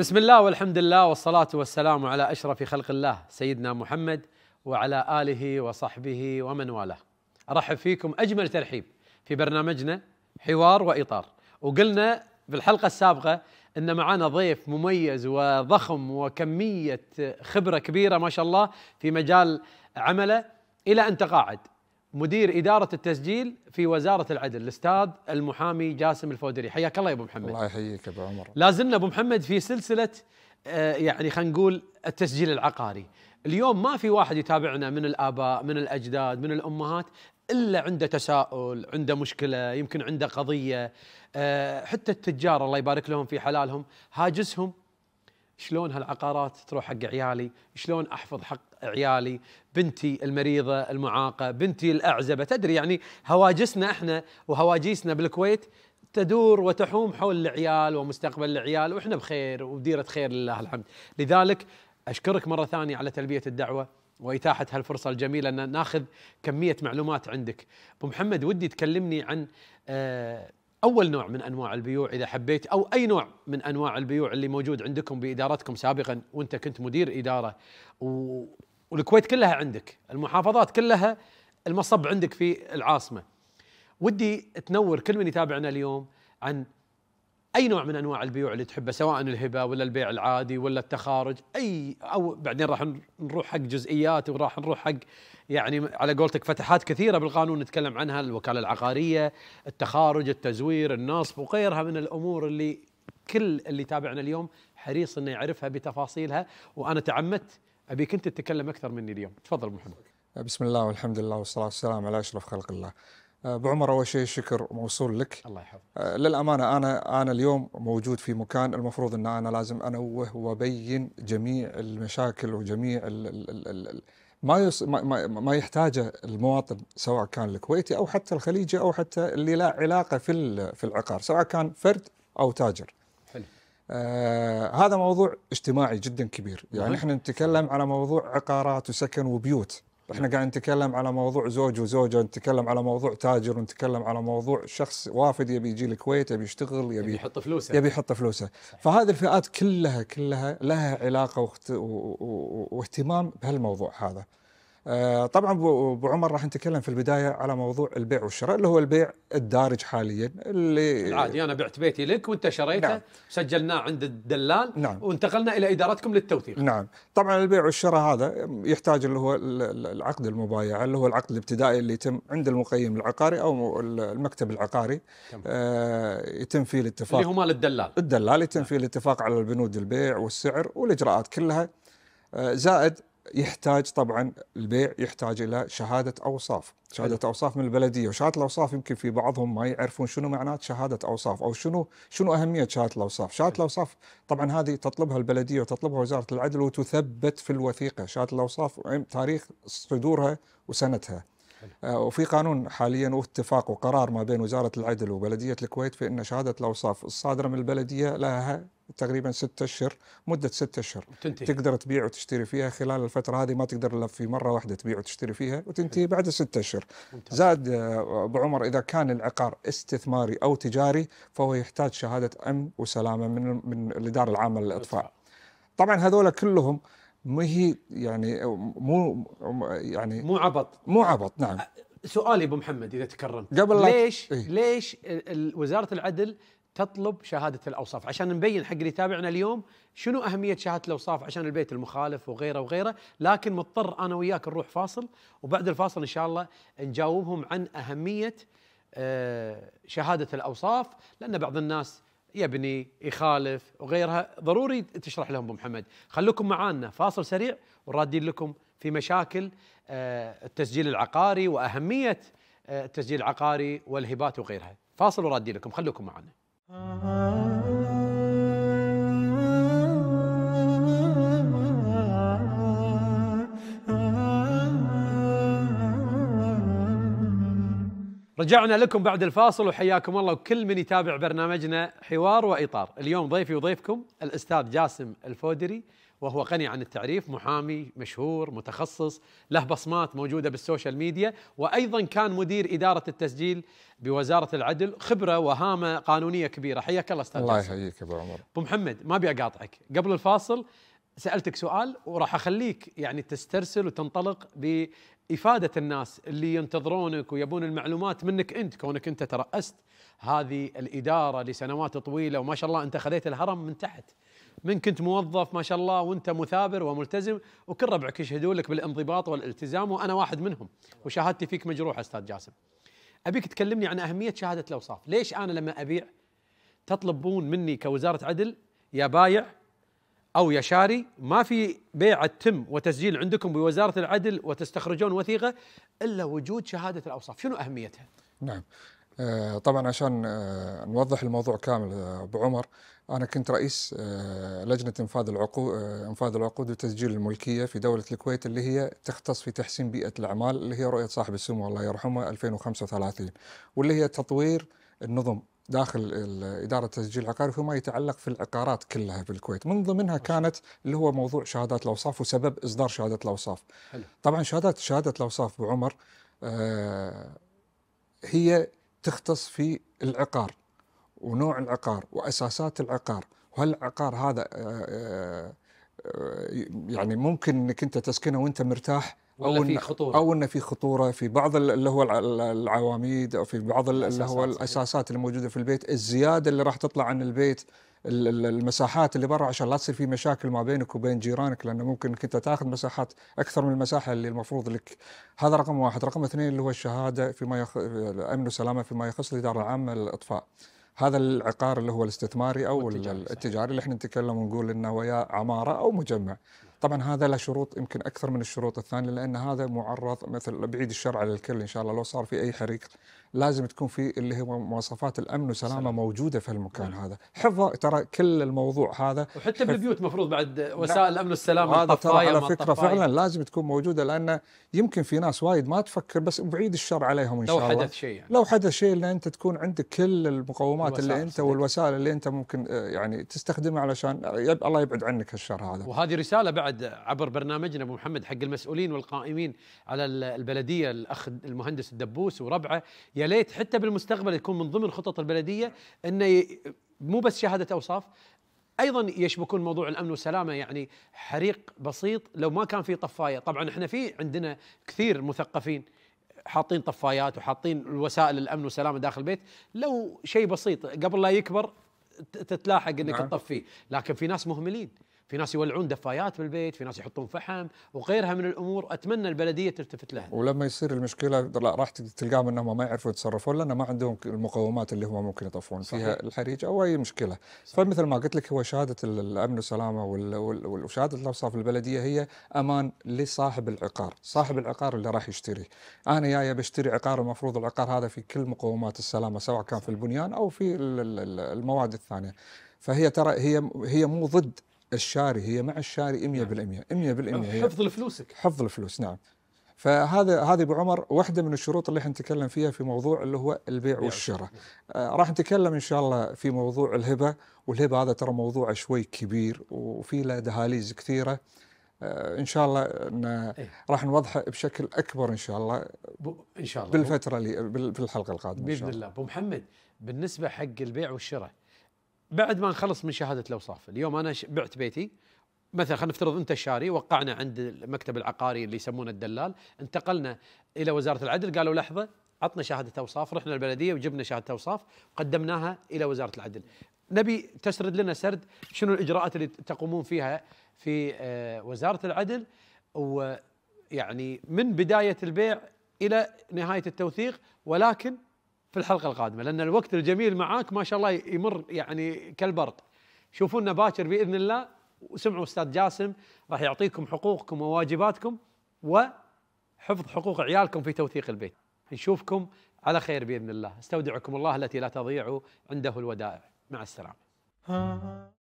بسم الله والحمد لله والصلاة والسلام على أشرف خلق الله سيدنا محمد وعلى آله وصحبه ومن والاه أرحب فيكم أجمل ترحيب في برنامجنا حوار وإطار وقلنا في الحلقة السابقة أن معانا ضيف مميز وضخم وكمية خبرة كبيرة ما شاء الله في مجال عمله إلى أن تقاعد مدير إدارة التسجيل في وزارة العدل الأستاذ المحامي جاسم الفودري حياك الله يا أبو محمد الله يحييك أبو عمر لازلنا أبو محمد في سلسلة آه، يعني خلينا نقول التسجيل العقاري اليوم ما في واحد يتابعنا من الآباء من الأجداد من الأمهات إلا عنده تساؤل عنده مشكلة يمكن عنده قضية آه، حتى التجار الله يبارك لهم في حلالهم هاجسهم شلون هالعقارات تروح حق عيالي شلون أحفظ حق عيالي بنتي المريضة المعاقة بنتي الأعزبة تدري يعني هواجسنا إحنا وهواجيسنا بالكويت تدور وتحوم حول العيال ومستقبل العيال وإحنا بخير وديرة خير لله الحمد لذلك أشكرك مرة ثانية على تلبية الدعوة وإتاحة هالفرصة الجميلة أن ناخذ كمية معلومات عندك أبو محمد ودي تكلمني عن آه، اول نوع من انواع البيوع اذا حبيت او اي نوع من انواع البيوع اللي موجود عندكم بادارتكم سابقا وانت كنت مدير اداره و والكويت كلها عندك المحافظات كلها المصب عندك في العاصمة ودي تنور كل من يتابعنا اليوم عن أي نوع من أنواع البيوع اللي تحبه سواء الهبة ولا البيع العادي ولا التخارج أي أو بعدين راح نروح حق جزئيات وراح نروح حق يعني على قولتك فتحات كثيرة بالقانون نتكلم عنها الوكالة العقارية التخارج التزوير النصب وغيرها من الأمور اللي كل اللي تابعنا اليوم حريص انه يعرفها بتفاصيلها وانا تعمدت ابيك انت تتكلم اكثر مني اليوم تفضل محمد أه، بسم الله والحمد لله والصلاه والسلام على اشرف خلق الله أه، ابو عمر اول شيء الشكر موصول لك الله يحفظك أه، للامانه انا انا اليوم موجود في مكان المفروض ان انا لازم انوه وابين جميع المشاكل وجميع الـ الـ الـ ما, يص... ما ما يحتاجه المواطن سواء كان الكويتي او حتى الخليجي او حتى اللي له علاقه في في العقار سواء كان فرد او تاجر. آه، هذا موضوع اجتماعي جدا كبير يعني نعم. احنا نتكلم على موضوع عقارات وسكن وبيوت احنا قاعد نتكلم على موضوع زوج وزوجه نتكلم على موضوع تاجر ونتكلم على موضوع شخص وافد يبي يجي الكويت يبي يشتغل يبي يحط فلوسه يبي يحط فلوسه فهذه الفئات كلها كلها لها علاقه واهتمام بهالموضوع هذا آه، طبعا ابو عمر راح نتكلم في البدايه على موضوع البيع والشراء اللي هو البيع الدارج حاليا اللي العادي انا بعت بيتي لك وانت شريته نعم. سجلناه عند الدلال نعم. وانتقلنا الى ادارتكم للتوثيق نعم طبعا البيع والشراء هذا يحتاج اللي هو العقد المبايعه اللي هو العقد الابتدائي اللي يتم عند المقيم العقاري او المكتب العقاري آه يتم فيه الاتفاق اللي هو مال الدلال الدلال يتم نعم. فيه الاتفاق على البنود البيع والسعر والاجراءات كلها آه، زائد يحتاج طبعا البيع يحتاج الى شهاده اوصاف، شهاده حلو. اوصاف من البلديه، وشهاده الاوصاف يمكن في بعضهم ما يعرفون شنو معنات شهاده اوصاف او شنو شنو اهميه شهاده الاوصاف، شهاده الاوصاف طبعا هذه تطلبها البلديه وتطلبها وزاره العدل وتثبت في الوثيقه، شهاده الاوصاف تاريخ صدورها وسنتها. حلو. آه، وفي قانون حاليا واتفاق وقرار ما بين وزاره العدل وبلديه الكويت في ان شهاده الاوصاف الصادره من البلديه لها تقريبا ستة اشهر مده ستة اشهر تنتهي. تقدر تبيع وتشتري فيها خلال الفتره هذه ما تقدر الا في مره واحده تبيع وتشتري فيها وتنتهي بعد ستة اشهر زاد آه، ابو عمر اذا كان العقار استثماري او تجاري فهو يحتاج شهاده امن وسلامه من من الاداره العامه للاطفاء طبعا هذول كلهم ما هي يعني مو يعني مو عبط مو عبط نعم سؤالي ابو محمد اذا تكرمت قبل ليش إيه؟ ليش وزاره العدل تطلب شهادة الأوصاف عشان نبين حق اللي يتابعنا اليوم شنو أهمية شهادة الأوصاف عشان البيت المخالف وغيره وغيره لكن مضطر أنا وياك نروح فاصل وبعد الفاصل إن شاء الله نجاوبهم عن أهمية آه، شهادة الأوصاف لأن بعض الناس يبني يخالف وغيرها ضروري تشرح لهم أبو محمد خلوكم معانا فاصل سريع ورادين لكم في مشاكل آه، التسجيل العقاري وأهمية آه، التسجيل العقاري والهبات وغيرها فاصل ورادين لكم خلوكم معنا Uh-huh. رجعنا لكم بعد الفاصل وحياكم الله وكل من يتابع برنامجنا حوار واطار، اليوم ضيفي وضيفكم الاستاذ جاسم الفودري وهو غني عن التعريف، محامي مشهور متخصص، له بصمات موجوده بالسوشيال ميديا، وايضا كان مدير اداره التسجيل بوزاره العدل، خبره وهامه قانونيه كبيره، حياك الله استاذ الله جاسم. الله يحييك ابو عمر. ابو محمد ما ابي اقاطعك، قبل الفاصل سالتك سؤال وراح اخليك يعني تسترسل وتنطلق بافاده الناس اللي ينتظرونك ويبون المعلومات منك انت كونك انت تراست هذه الاداره لسنوات طويله وما شاء الله انت خذيت الهرم من تحت من كنت موظف ما شاء الله وانت مثابر وملتزم وكل ربعك يشهدون لك بالانضباط والالتزام وانا واحد منهم وشهادتي فيك مجروحه استاذ جاسم. ابيك تكلمني عن اهميه شهاده الاوصاف، ليش انا لما ابيع تطلبون مني كوزاره عدل يا بايع او يشاري ما في بيع تم وتسجيل عندكم بوزاره العدل وتستخرجون وثيقه الا وجود شهاده الاوصاف، شنو اهميتها؟ نعم آه، طبعا عشان آه، نوضح الموضوع كامل آه، ابو عمر انا كنت رئيس لجنه انفاذ العقود انفاذ العقود وتسجيل الملكيه في دوله الكويت اللي هي تختص في تحسين بيئه الاعمال اللي هي رؤيه صاحب السمو الله يرحمه 2035 واللي هي تطوير النظم داخل إدارة التسجيل العقاري فيما يتعلق في العقارات كلها في الكويت من ضمنها كانت اللي هو موضوع شهادات الأوصاف وسبب إصدار شهادة الأوصاف حلو. طبعا شهادات شهادة الأوصاف بعمر آه، هي تختص في العقار ونوع العقار وأساسات العقار وهل العقار هذا آه، آه، يعني ممكن انك انت تسكنه وانت مرتاح أو أو في خطورة أو أن في خطورة في بعض اللي هو العواميد أو في بعض اللي هو الأساسات اللي موجودة في البيت الزيادة اللي راح تطلع عن البيت المساحات اللي برا عشان لا تصير في مشاكل ما بينك وبين جيرانك لانه ممكن انك انت تاخذ مساحات اكثر من المساحه اللي المفروض لك هذا رقم واحد رقم اثنين اللي هو الشهاده فيما يخ... امن وسلامه فيما يخص الاداره العامه للاطفاء هذا العقار اللي هو الاستثماري او التجاري, التجاري اللي احنا نتكلم ونقول انه ويا يا عماره او مجمع طبعا هذا له شروط يمكن اكثر من الشروط الثانيه لان هذا معرض مثل بعيد الشر على الكل ان شاء الله لو صار في اي حريق لازم تكون في اللي هو مواصفات الامن والسلامه موجوده في المكان نعم. هذا حفظ ترى كل الموضوع هذا وحتى بالبيوت مفروض بعد نعم. وسائل الامن والسلامه هذا ترى على فكره الطفاية. فعلا لازم تكون موجوده لان يمكن في ناس وايد ما تفكر بس بعيد الشر عليهم ان شاء الله لو حدث شيء يعني. لو حدث شيء لان انت تكون عندك كل المقومات اللي انت صديق. والوسائل اللي انت ممكن آه، يعني تستخدمها علشان يب الله يبعد عنك الشر هذا وهذه رساله بعد عبر برنامجنا ابو محمد حق المسؤولين والقائمين على البلديه الاخ المهندس الدبوس وربعه يا ليت حتى بالمستقبل يكون من ضمن خطط البلديه انه مو بس شهاده اوصاف ايضا يشبكون موضوع الامن والسلامه يعني حريق بسيط لو ما كان في طفايه طبعا احنا في عندنا كثير مثقفين حاطين طفايات وحاطين وسائل الامن والسلامه داخل البيت لو شيء بسيط قبل لا يكبر تتلاحق انك نعم. تطفيه لكن في ناس مهملين في ناس يولعون دفايات بالبيت في ناس يحطون فحم وغيرها من الامور اتمنى البلديه تلتفت لها ولما يصير المشكله لا راح تلقاهم انهم ما يعرفوا يتصرفون لان ما عندهم المقومات اللي هم ممكن يطفون فيها الحريق او اي مشكله صحيح. فمثل ما قلت لك هو شهاده الامن والسلامه وشهاده الاوصاف البلديه هي امان لصاحب العقار صاحب العقار اللي راح يشتري انا جاي بشتري عقار المفروض العقار هذا في كل مقومات السلامه سواء كان في البنيان او في المواد الثانيه فهي ترى هي هي مو ضد الشاري هي مع الشاري 100% 100% نعم. نعم، حفظ لفلوسك حفظ الفلوس نعم فهذا هذه ابو عمر واحده من الشروط اللي احنا نتكلم فيها في موضوع اللي هو البيع والشراء. آه راح نتكلم ان شاء الله في موضوع الهبه والهبه هذا ترى موضوع شوي كبير وفي له دهاليز كثيره آه ان شاء الله إن إيه. راح نوضحه بشكل اكبر ان شاء الله ان شاء الله بالفتره اللي في الحلقه القادمه باذن الله ابو محمد بالنسبه حق البيع والشراء بعد ما نخلص من شهاده الاوصاف اليوم انا بعت بيتي مثلا خلينا نفترض انت الشاري وقعنا عند المكتب العقاري اللي يسمونه الدلال انتقلنا الى وزاره العدل قالوا لحظه عطنا شهاده اوصاف رحنا البلديه وجبنا شهاده اوصاف قدمناها الى وزاره العدل نبي تسرد لنا سرد شنو الاجراءات اللي تقومون فيها في آه، وزاره العدل ويعني من بدايه البيع الى نهايه التوثيق ولكن في الحلقه القادمه لان الوقت الجميل معاك ما شاء الله يمر يعني كالبرق شوفونا باكر باذن الله وسمعوا استاذ جاسم راح يعطيكم حقوقكم وواجباتكم وحفظ حقوق عيالكم في توثيق البيت نشوفكم على خير باذن الله استودعكم الله التي لا تضيع عنده الودائع مع السلامه